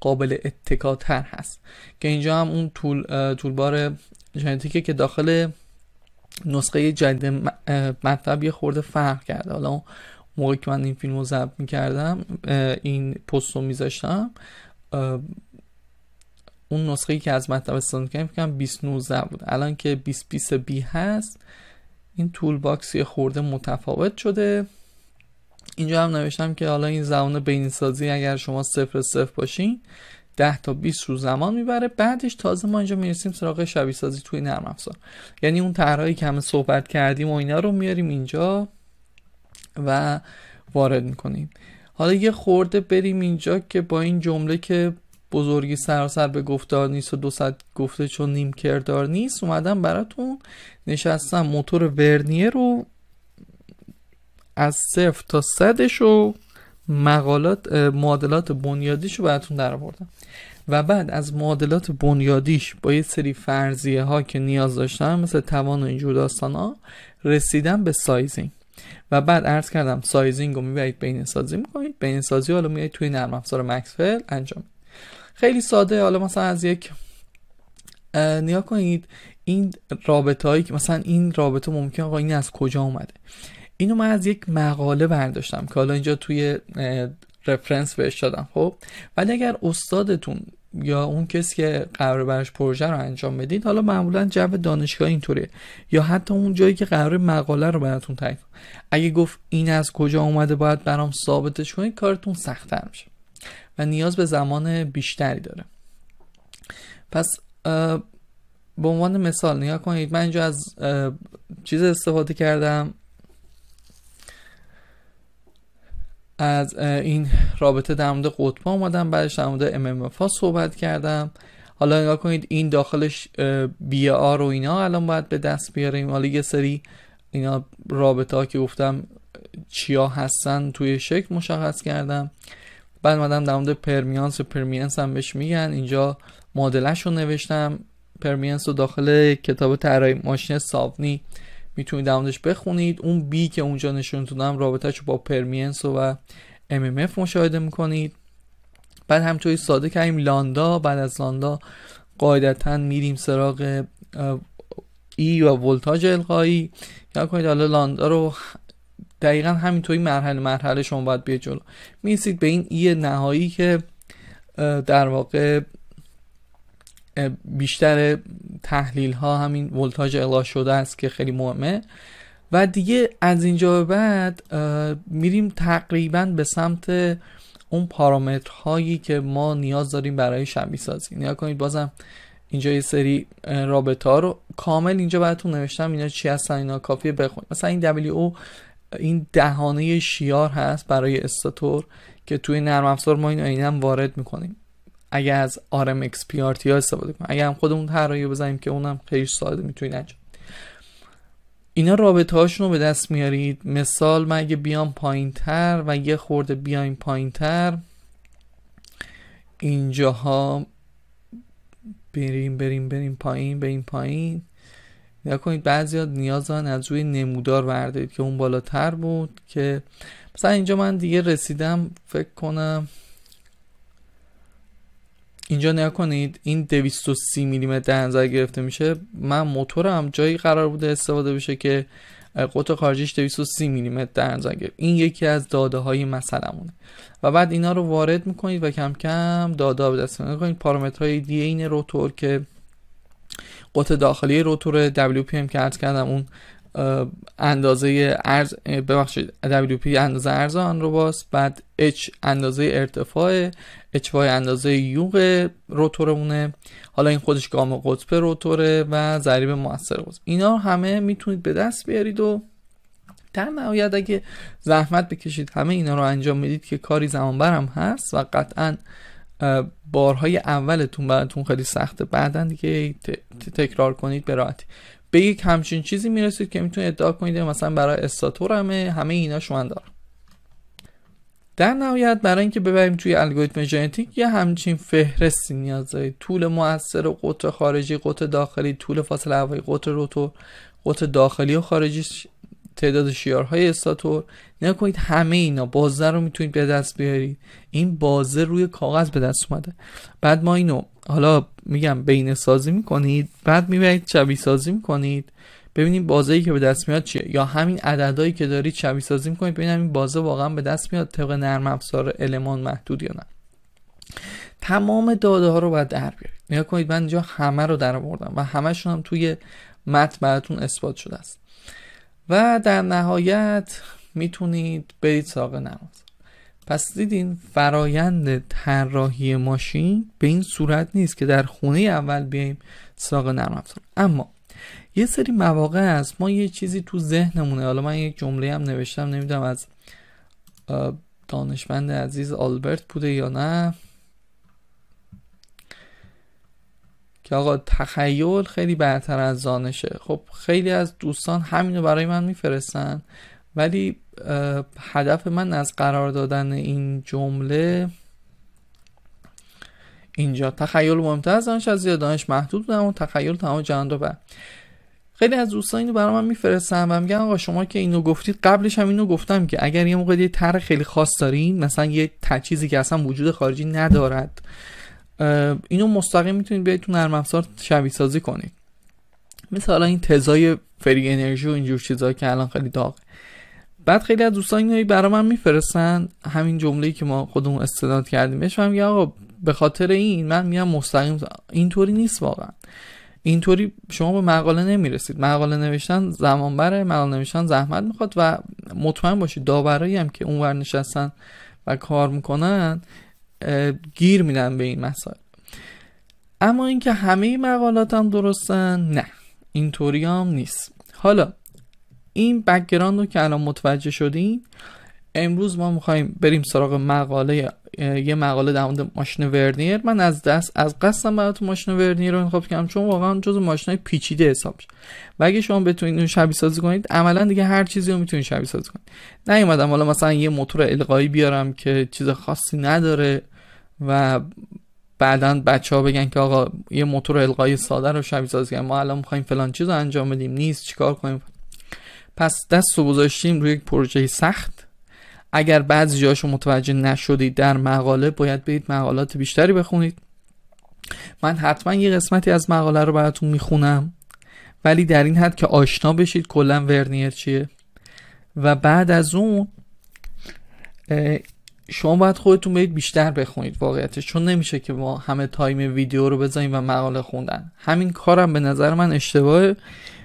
قابل اتکاتر هست که اینجا هم اون طول طولبار ژنتیکه که داخل نسخه جدید مطلب یه خورده فرق کرده حالا اون که من این فیلم رو ضبط میکردم این پست رو میذاشتم اون نسخه ای که از مطلب استفاده فکر بود الان که 2020 بی هست این تول یه خورده متفاوت شده اینجا هم نوشتم که حالا این زمان بین سازی اگر شما صفر صفر باشین 10 تا 20 روز زمان میبره بعدش تازه ما اینجا میرسیم سراغ شبیه سازی توی نرم افزار یعنی اون طرحهایی که همه صحبت کردیم و اینا رو میاریم اینجا و وارد میکنیم حالا یه خورده بریم اینجا که با این جمله که بزرگی سر سراسر به گفتار نیست و دو گفته چون نیم کردار نیست اومدم براتون نشستم موتور ورنیه رو از صفر تا صدش و مقالات معادلات بنیادیش رو براتون در و بعد از معادلات بنیادیش با یه سری فرضیه ها که نیاز داشتم مثل توان و اینجور داستان ها رسیدم به سایزینگ و بعد عرض کردم سایزینگ رو میبرید بین سازی میکنید بین سازی حالا میایید توی نرم افزار مکسفل انجام خیلی ساده حالا مثلا از یک نیا کنید این رابطه هایی که مثلا این رابطه ممکن آقا این از کجا اومده اینو من از یک مقاله برداشتم که حالا اینجا توی رفرنس بهش دادم خب ولی اگر استادتون یا اون کسی که قرار برش پروژه رو انجام بدید حالا معمولا جو دانشگاه اینطوریه یا حتی اون جایی که قرار مقاله رو براتون تعیین اگه گفت این از کجا اومده باید برام ثابتش کنید کارتون سختتر میشه و نیاز به زمان بیشتری داره پس به عنوان مثال نگاه کنید من اینجا از چیز استفاده کردم از این رابطه در مورد قطبه اومدم بعدش در مورد ام ها صحبت کردم حالا نگاه کنید این داخلش بی آر و اینا الان باید به دست بیاریم حالا یه سری اینا رابطه ها که گفتم چیا هستن توی شکل مشخص کردم بعد مدام در مورد پرمیانس و پرمیانس هم بهش میگن اینجا مدلش رو نوشتم پرمیانس رو داخل کتاب طراحی ماشین ساونی میتونید در بخونید اون بی که اونجا نشون دادم رابطهش رو با پرمیانس و MMF مشاهده میکنید بعد همطوری ساده کردیم لاندا بعد از لاندا قاعدتا میریم سراغ ای و ولتاژ القایی یا کنید حالا لاندا رو دقیقا همینطوری مرحله مرحله شما باید بیاید جلو میرسید به این یه نهایی که در واقع بیشتر تحلیل ها همین ولتاژ الا شده است که خیلی مهمه و دیگه از اینجا به بعد میریم تقریبا به سمت اون پارامترهایی که ما نیاز داریم برای شبیه سازی نیا کنید بازم اینجا یه سری رابطه ها رو کامل اینجا براتون نوشتم اینا چی هستن اینا کافیه بخونید مثلا این WO این دهانه شیار هست برای استاتور که توی نرم افزار ما این آینه هم وارد میکنیم اگر از آرم اکس استفاده کنیم اگه هم خودمون طراحی بزنیم که اونم خیلی ساده میتونید انجام اینا رابطه هاشون رو به دست میارید مثال من اگه بیام پایین تر و یه خورده بیایم پایین تر اینجاها بریم بریم بریم پایین بریم پایین نگاه کنید بعضی نیاز دارن از روی نمودار بردارید که اون بالاتر بود که مثلا اینجا من دیگه رسیدم فکر کنم اینجا نگاه کنید این 230 میلیمتر در نظر گرفته میشه من موتورم جایی قرار بوده استفاده بشه که قطر خارجیش 230 میلیمتر در نظر گرفت این یکی از داده های مونه. و بعد اینا رو وارد میکنید و کم کم داده به دست میکنید پارامترهای دی این روتور که قط داخلی روتور WPM که ارز کردم اون اندازه ارز ببخشید WP اندازه ارز آن رو باز بعد H اندازه ارتفاع HY اندازه یوغ روتورمونه حالا این خودش گام قطب روتوره و ضریب موثر قطب اینا همه میتونید به دست بیارید و در نهایت اگه زحمت بکشید همه اینا رو انجام میدید که کاری زمانبرم هست و قطعا بارهای اولتون براتون خیلی سخته بعدا دیگه تکرار کنید به راحتی به یک همچین چیزی میرسید که میتونید ادعا کنید مثلا برای استاتور همه همه اینا شما دار در نهایت برای اینکه ببریم توی الگوریتم ژنتیک یه همچین فهرستی نیاز دارید طول مؤثر قطر خارجی قطر داخلی طول فاصله هوایی قطر روتور قطر داخلی و خارجیش تعداد شیارهای استاتور نگاه کنید همه اینا بازه رو میتونید به دست بیارید این بازه روی کاغذ به دست اومده بعد ما اینو حالا میگم بین سازی میکنید بعد میبرید چبی سازی میکنید ببینید بازه ای که به دست میاد چیه یا همین عددهایی که دارید چبی سازی میکنید ببینید این بازه واقعا به دست میاد طبق نرم افزار المان محدود یا نه تمام داده ها رو باید در بیارید نگاه کنید من اینجا همه رو در آوردم و همشون هم توی متن براتون اثبات شده است و در نهایت میتونید برید ساقه نماز پس دیدین فرایند طراحی ماشین به این صورت نیست که در خونه اول بیایم ساقه نرم اما یه سری مواقع هست ما یه چیزی تو ذهنمونه حالا من یک جمله هم نوشتم نمیدونم از دانشمند عزیز آلبرت بوده یا نه که آقا تخیل خیلی برتر از دانشه خب خیلی از دوستان همینو برای من میفرستن ولی هدف من از قرار دادن این جمله اینجا تخیل مهمتر از دانش از دانش محدود بودم و تخیل تمام جهان رو بر خیلی از دوستان اینو برای من میفرستن و میگن آقا شما که اینو گفتید قبلش هم اینو گفتم که اگر یه موقع یه طرح خیلی خاص دارین مثلا یه چیزی که اصلا وجود خارجی ندارد اینو مستقیم میتونید بیاید تو نرم افزار شبیه سازی کنید مثلا این تزای فری انرژی و اینجور چیزهایی که الان خیلی داغه بعد خیلی از دوستان اینو برای من میفرستن همین جمله‌ای که ما خودمون استناد کردیم بهش میگم آقا به خاطر این من میام مستقیم اینطوری نیست واقعا اینطوری شما به مقاله نمیرسید مقاله نوشتن زمان بره مقاله نوشتن زحمت میخواد و مطمئن باشید داورایی هم که اونور نشستن و کار میکنن گیر میدن به این مسائل اما اینکه همه مقالاتم هم درستن نه اینطوری هم نیست حالا این بکگراند رو که الان متوجه شدیم امروز ما میخوایم بریم سراغ مقاله یه مقاله در مورد ماشین ورنیر من از دست از قصدم تو ماشین ورنیر رو انتخاب کردم چون واقعا جز ماشین پیچیده حساب میشه و اگه شما بتونید اون شبیه سازی کنید عملا دیگه هر چیزی رو میتونید شبیه سازی کنید نیومدم حالا مثلا یه موتور القایی بیارم که چیز خاصی نداره و بعدا بچه ها بگن که آقا یه موتور القای ساده رو شبیه سازی ما الان میخوایم فلان چیز رو انجام بدیم نیست چیکار کنیم پس دست رو گذاشتیم روی یک پروژه سخت اگر بعضی جاشو متوجه نشدید در مقاله باید برید مقالات بیشتری بخونید من حتما یه قسمتی از مقاله رو براتون میخونم ولی در این حد که آشنا بشید کلا ورنیر چیه و بعد از اون شما باید خودتون برید بیشتر بخونید واقعیتش چون نمیشه که ما همه تایم ویدیو رو بذاریم و مقاله خوندن همین کارم به نظر من اشتباهه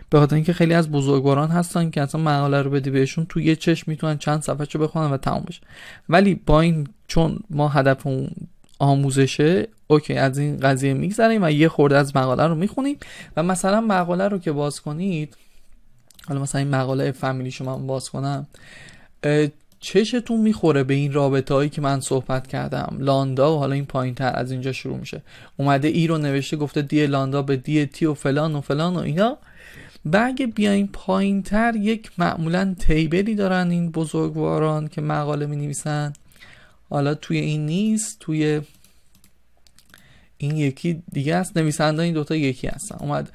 به خاطر اینکه خیلی از بزرگواران هستن که اصلا مقاله رو بدی بهشون تو یه چشم میتونن چند صفحه رو بخونن و تموم بشه ولی با این چون ما هدفمون آموزشه اوکی از این قضیه میگذریم و یه خورده از مقاله رو میخونیم و مثلا مقاله رو که باز کنید حالا مثلا این مقاله فامیلی شما باز کنم چشتون میخوره به این رابطه هایی که من صحبت کردم لاندا و حالا این پایین تر از اینجا شروع میشه اومده ای رو نوشته گفته دی لاندا به دی تی و فلان و فلان و اینا و اگه بیایم پایین تر یک معمولا تیبلی دارن این بزرگواران که مقاله می حالا توی این نیست توی این یکی دیگه است نویسنده این دوتا یکی هستن اومد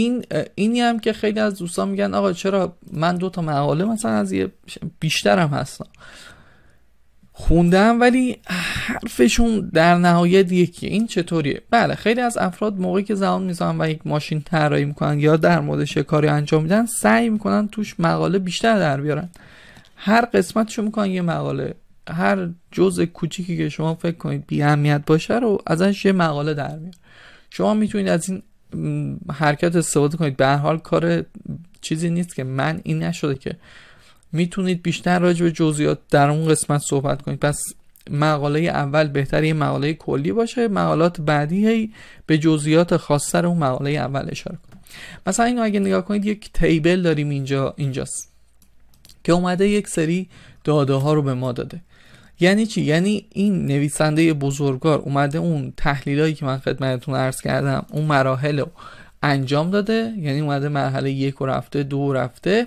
این اینی هم که خیلی از دوستان میگن آقا چرا من دو تا مقاله مثلا از یه بیشترم هستم خوندم ولی حرفشون در نهایت یکی این چطوریه بله خیلی از افراد موقعی که زمان میزنن و یک ماشین طراحی میکنن یا در مورد کاری انجام میدن سعی میکنن توش مقاله بیشتر در بیارن هر قسمتشو میکنن یه مقاله هر جزء کوچیکی که شما فکر کنید بی باشه رو ازش یه مقاله در میارن شما میتونید از این حرکت استفاده کنید به حال کار چیزی نیست که من این نشده که میتونید بیشتر راجع به جزئیات در اون قسمت صحبت کنید پس مقاله اول بهتر یه مقاله کلی باشه مقالات بعدی هی به جزئیات خاصتر اون مقاله اول اشاره کنید مثلا اینو اگه نگاه کنید یک تیبل داریم اینجا اینجاست که اومده یک سری داده ها رو به ما داده یعنی چی یعنی این نویسنده بزرگوار اومده اون تحلیلایی که من خدمتتون عرض کردم اون مراحل رو انجام داده یعنی اومده مرحله یک و رفته دو رفته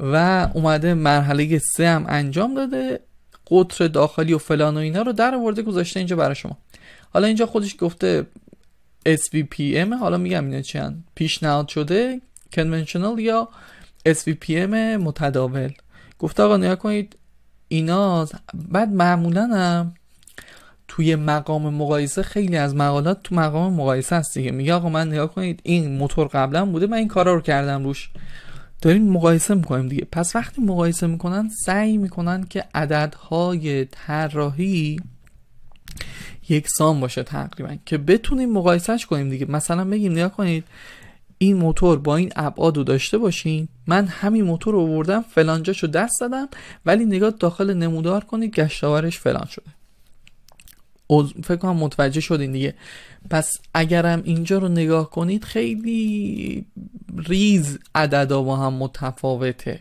و اومده مرحله سه هم انجام داده قطر داخلی و فلان و اینا رو در ورده گذاشته اینجا برای شما حالا اینجا خودش گفته SVPM حالا میگم اینا چند پیشنهاد شده کنونشنال یا SVPM متداول گفته آقا نیا کنید اینا بعد معمولا توی مقام مقایسه خیلی از مقالات تو مقام مقایسه هست دیگه میگه آقا من نگاه کنید این موتور قبلا بوده من این کارا رو کردم روش داریم مقایسه میکنیم دیگه پس وقتی مقایسه میکنن سعی میکنن که عددهای طراحی یکسان باشه تقریبا که بتونیم مقایسهش کنیم دیگه مثلا بگیم نگاه کنید این موتور با این ابعاد رو داشته باشین من همین موتور رو آوردم جاشو دست دادم ولی نگاه داخل نمودار کنید گشتاورش فلان شده فکر کنم متوجه شدین دیگه پس اگرم اینجا رو نگاه کنید خیلی ریز عددا با هم متفاوته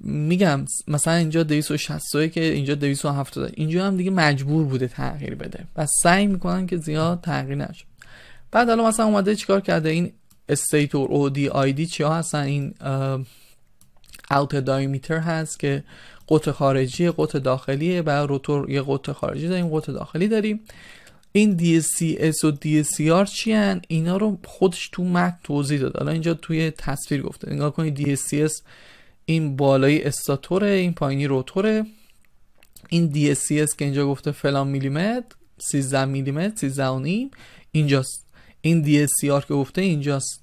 میگم مثلا اینجا 260 که اینجا 270 اینجا هم دیگه مجبور بوده تغییر بده و سعی میکنن که زیاد تغییر نشه بعد الان مثلا اومده چیکار کرده این استیتور او دی آی دی ها هستن این اوت دایمیتر هست که قطر خارجی قطر داخلی و روتور یه قطر خارجی داریم قطر داخلی داریم این دی سی اس و آر چی هن؟ اینا رو خودش تو مک توضیح داد حالا اینجا توی تصویر گفته نگاه کنید اس این بالای استاتوره این پایینی روتوره این اس که اینجا گفته فلان میلیمتر 13 میلیمتر 13 نیم اینجاست این DSCR که گفته اینجاست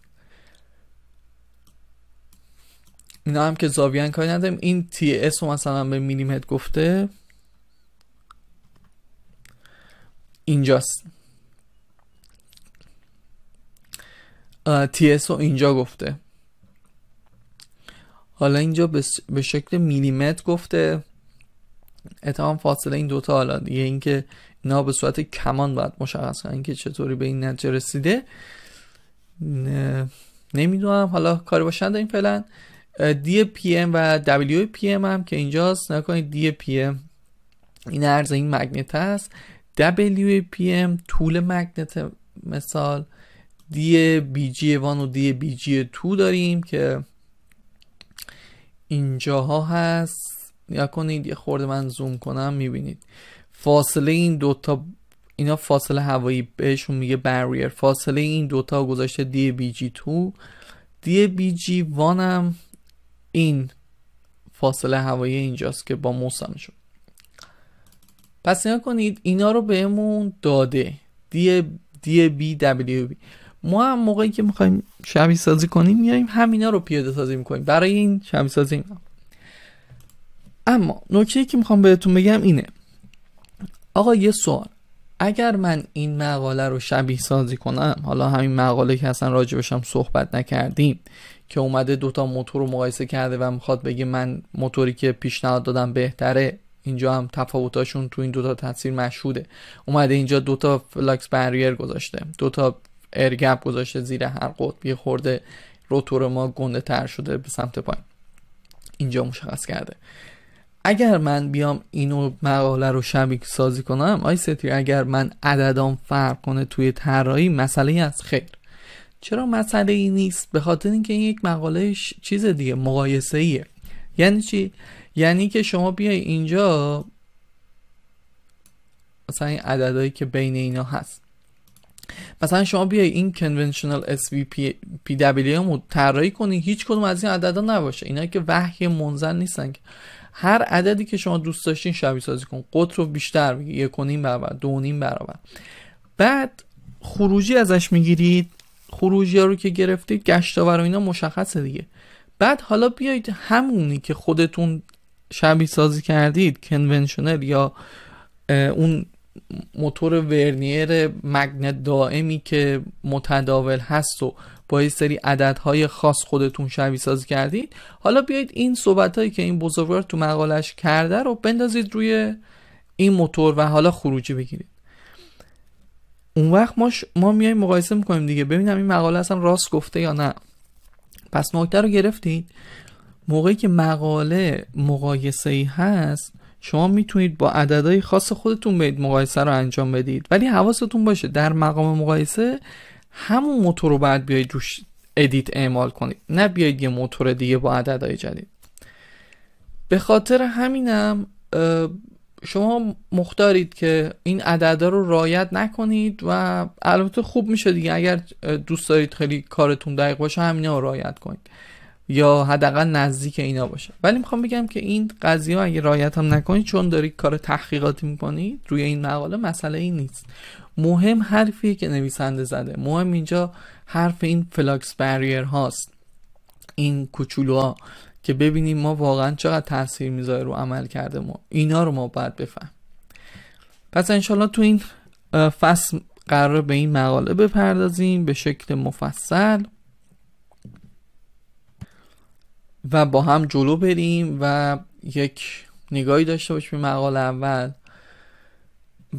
اینا هم که زاویان کاری نداریم این TS رو مثلا به میلیمتر گفته اینجاست TS رو اینجا گفته حالا اینجا به شکل میلیمتر گفته اتمام فاصله این دوتا حالا دیگه اینکه اینا به صورت کمان باید مشخص کنن که چطوری به این نتیجه رسیده نمیدونم حالا کاری باشن داریم فعلا دی پی ام و دبلیو پی ام هم که اینجاست نکنید دی پی این عرض این مگنت هست دبلیو پی ام طول مگنت مثال دی بی جی 1 و دی بی جی 2 داریم که اینجاها هست یا کنید یه خورده من زوم کنم میبینید فاصله این دوتا اینا فاصله هوایی بهشون میگه بریر فاصله این دوتا گذاشته دی بی جی تو دی بی جی وان هم این فاصله هوایی اینجاست که با موسم شد پس نگاه کنید اینا رو بهمون داده دی دی بی دبلیو بی ما هم موقعی که میخوایم شبیه سازی کنیم میایم همینا رو پیاده سازی میکنیم برای این شبیه سازی اما نکته که میخوام بهتون بگم اینه آقا یه سوال اگر من این مقاله رو شبیه سازی کنم حالا همین مقاله که اصلا راجبش هم صحبت نکردیم که اومده دوتا موتور رو مقایسه کرده و میخواد بگه من موتوری که پیشنهاد دادم بهتره اینجا هم تفاوتاشون تو این دوتا تاثیر مشهوده اومده اینجا دوتا فلاکس بریر گذاشته دوتا ارگپ گذاشته زیر هر قطب یه خورده روتور ما گنده تر شده به سمت پایین اینجا مشخص کرده اگر من بیام اینو مقاله رو شبیه سازی کنم آی ستی اگر من عددام فرق کنه توی طراحی مسئله از خیر چرا مسئله ای نیست به خاطر اینکه این یک مقاله چیز دیگه مقایسه ایه یعنی چی یعنی که شما بیای اینجا مثلا این عددهایی که بین اینا هست مثلا شما بیای این conventional SVPW رو طراحی کنی هیچ کدوم از این عددا نباشه اینا که وحی منزل نیستن هر عددی که شما دوست داشتین شبیه سازی کن قطر رو بیشتر بگی یک و برابر دو نیم برابر بعد خروجی ازش میگیرید خروجی ها رو که گرفتید گشتاور و اینا مشخصه دیگه بعد حالا بیایید همونی که خودتون شبیه سازی کردید کنونشنل یا اون موتور ورنیر مگنت دائمی که متداول هست و با یه سری عددهای خاص خودتون شبیه ساز کردید حالا بیایید این صحبت هایی که این بزرگوار تو مقالش کرده رو بندازید روی این موتور و حالا خروجی بگیرید اون وقت ما, ش... ما میایم مقایسه میکنیم دیگه ببینم این مقاله اصلا راست گفته یا نه پس نکته رو گرفتید موقعی که مقاله مقایسه ای هست شما میتونید با عددهای خاص خودتون بید مقایسه رو انجام بدید ولی حواستون باشه در مقام مقایسه همون موتور رو باید بیاید روش ادیت اعمال کنید نه بیاید یه موتور دیگه با عددهای جدید به خاطر همینم شما مختارید که این عددا رو رایت نکنید و البته خوب میشه دیگه اگر دوست دارید خیلی کارتون دقیق باشه همینا رو رایت کنید یا حداقل نزدیک اینا باشه ولی میخوام بگم که این قضیه اگه رایت هم نکنید چون داری کار تحقیقاتی میکنی روی این مقاله مسئله این نیست مهم حرفیه که نویسنده زده مهم اینجا حرف این فلاکس بریر هاست این کوچولوها که ببینیم ما واقعا چقدر تاثیر میذاره رو عمل کرده ما اینا رو ما باید بفهم پس انشالله تو این فصل قرار به این مقاله بپردازیم به شکل مفصل و با هم جلو بریم و یک نگاهی داشته باشیم مقاله اول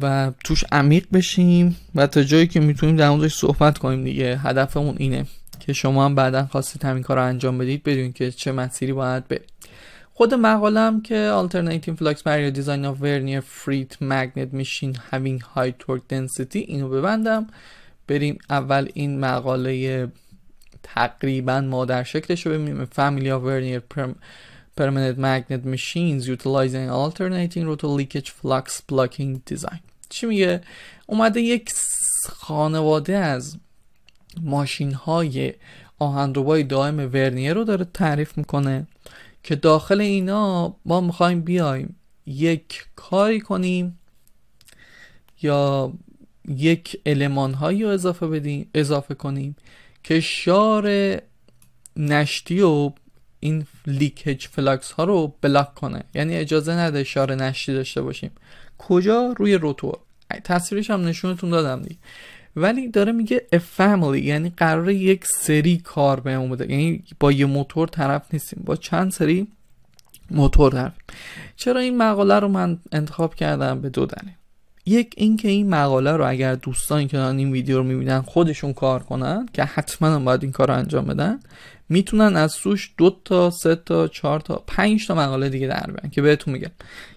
و توش عمیق بشیم و تا جایی که میتونیم در موردش صحبت کنیم دیگه هدفمون اینه که شما هم بعدا خواستید همین کار رو انجام بدید بدون که چه مسیری باید به خود مقالم که Alternating Flux Barrier Design of Vernier Freed Magnet Machine Having High Torque Density اینو ببندم بریم اول این مقاله تقریبا مادر شکلش رو ببینیم فامیلی آف ورنیر پرمننت مگنت ماشینز یوتیلایزینگ آلترنیتینگ روتو لیکج فلاکس بلاکینگ دیزاین چی میگه اومده یک خانواده از ماشین های آهنربای دائم ورنیر رو داره تعریف میکنه که داخل اینا ما میخوایم بیایم یک کاری کنیم یا یک علمان هایی رو اضافه بدیم اضافه کنیم که شار نشتی و این لیکج فلاکس ها رو بلاک کنه یعنی اجازه نده شار نشتی داشته باشیم کجا روی روتور تصویرش هم نشونتون دادم دیگه ولی داره میگه a یعنی قرار یک سری کار به بده یعنی با یه موتور طرف نیستیم با چند سری موتور طرف چرا این مقاله رو من انتخاب کردم به دو دلیل یک اینکه این مقاله رو اگر دوستان که دارن این ویدیو رو میبینن خودشون کار کنن که حتما باید این کار رو انجام بدن میتونن از سوش دو تا سه تا چهار تا پنج تا مقاله دیگه در که بهتون میگم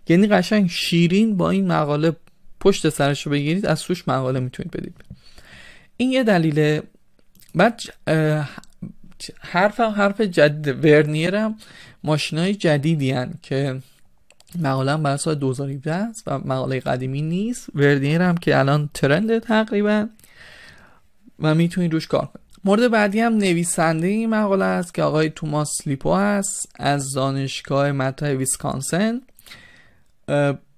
یعنی قشنگ شیرین با این مقاله پشت سرش رو بگیرید از سوش مقاله میتونید بدید این یه دلیله بعد حرف حرف جدید ورنیر هم ماشین های جدیدی که مقاله هم برای سال 2017 است و مقاله قدیمی نیست وردینر هم که الان ترند تقریبا و میتونید روش کار کنید مورد بعدی هم نویسنده این مقاله است که آقای توماس لیپو است از دانشگاه مطرح ویسکانسن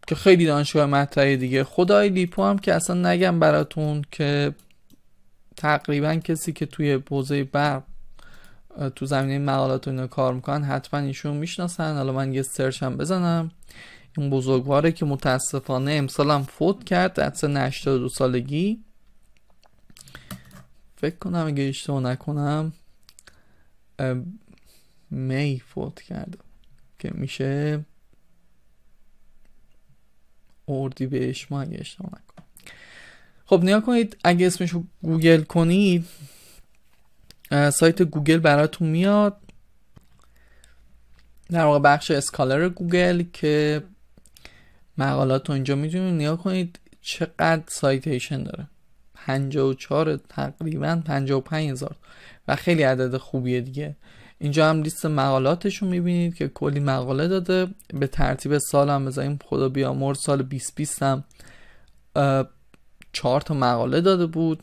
که خیلی دانشگاه مطرح دیگه خدای لیپو هم که اصلا نگم براتون که تقریبا کسی که توی بوزه برق تو زمینه مقالات رو کار میکنن حتما ایشون میشناسن حالا من یه سرچ هم بزنم این بزرگواره که متاسفانه هم فوت کرد در سن 82 سالگی فکر کنم اگه اشتباه نکنم می فوت کرد که میشه اردی بهش ما اگه اشتباه نکنم خب نیا کنید اگه اسمشو گوگل کنید سایت گوگل براتون میاد در واقع بخش اسکالر گوگل که مقالات رو اینجا میتونید نیا کنید چقدر سایتیشن داره 54 تقریبا 55 هزار و خیلی عدد خوبیه دیگه اینجا هم لیست مقالاتش رو میبینید که کلی مقاله داده به ترتیب سال هم بذاریم خدا بیامرز سال 2020 هم چهار تا مقاله داده بود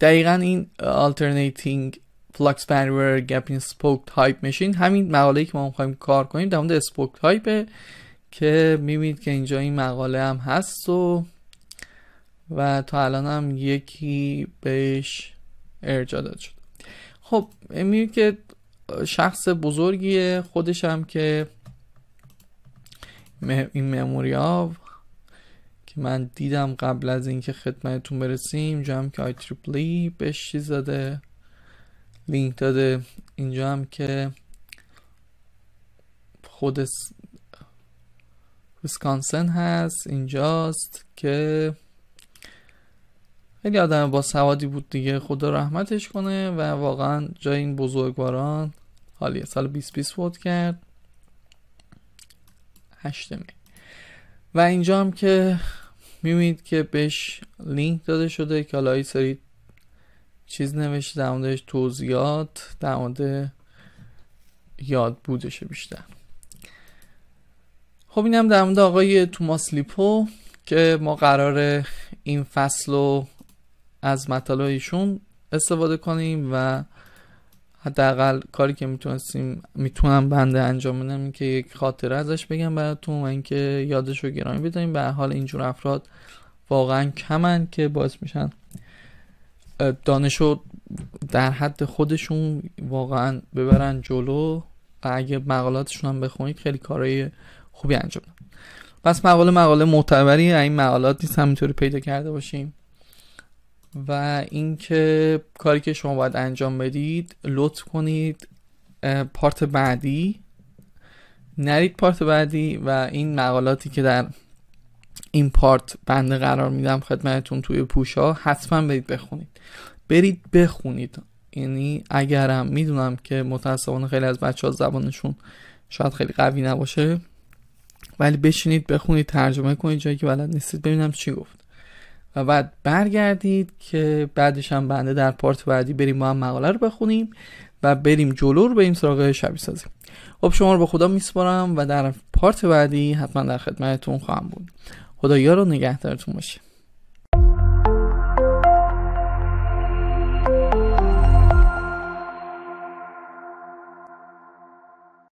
دقیقا این alternating flux barrier gap in spoke type machine همین مقاله که ما میخوایم کار کنیم در مورد spoke type که میبینید که اینجا این مقاله هم هست و و تا الان هم یکی بهش ارجا داد شد خب میبینید که شخص بزرگیه خودش هم که این مموری ها که من دیدم قبل از اینکه خدمتتون برسیم اینجا هم که IEEE بهش چیز داده لینک داده اینجا هم که خود ویسکانسن هست اینجاست که خیلی آدم با سوادی بود دیگه خدا رحمتش کنه و واقعا جای این بزرگواران حالی سال 2020 فوت کرد هشت می و اینجا هم که میبینید که بهش لینک داده شده که حالا سری چیز نوشته در توضیحات در مورد یاد بودشه بیشتر خب اینم در مورد آقای توماس لیپو که ما قرار این فصل رو از مطالعه ایشون استفاده کنیم و حداقل کاری که میتونستیم میتونم بنده انجام بدم این که یک خاطره ازش بگم براتون و اینکه یادش رو گرامی بداریم به حال اینجور افراد واقعا کمن که باعث میشن دانش رو در حد خودشون واقعا ببرن جلو و اگه مقالاتشون هم بخونید خیلی کارهای خوبی انجام داد پس مقاله مقاله معتبری یعنی این مقالات نیست همینطوری پیدا کرده باشیم و اینکه کاری که شما باید انجام بدید لطف کنید پارت بعدی نرید پارت بعدی و این مقالاتی که در این پارت بنده قرار میدم خدمتتون توی پوشا حتما برید بخونید برید بخونید یعنی اگرم میدونم که متاسفانه خیلی از بچه ها زبانشون شاید خیلی قوی نباشه ولی بشینید بخونید ترجمه کنید جایی که بلد نیستید ببینم چی گفت و بعد برگردید که بعدش هم بنده در پارت بعدی بریم ما هم مقاله رو بخونیم و بریم جلو رو بریم سراغ شبیه سازی خب شما رو به خدا میسپارم و در پارت بعدی حتما در خدمتتون خواهم بود خدایا رو نگهدارتون باشه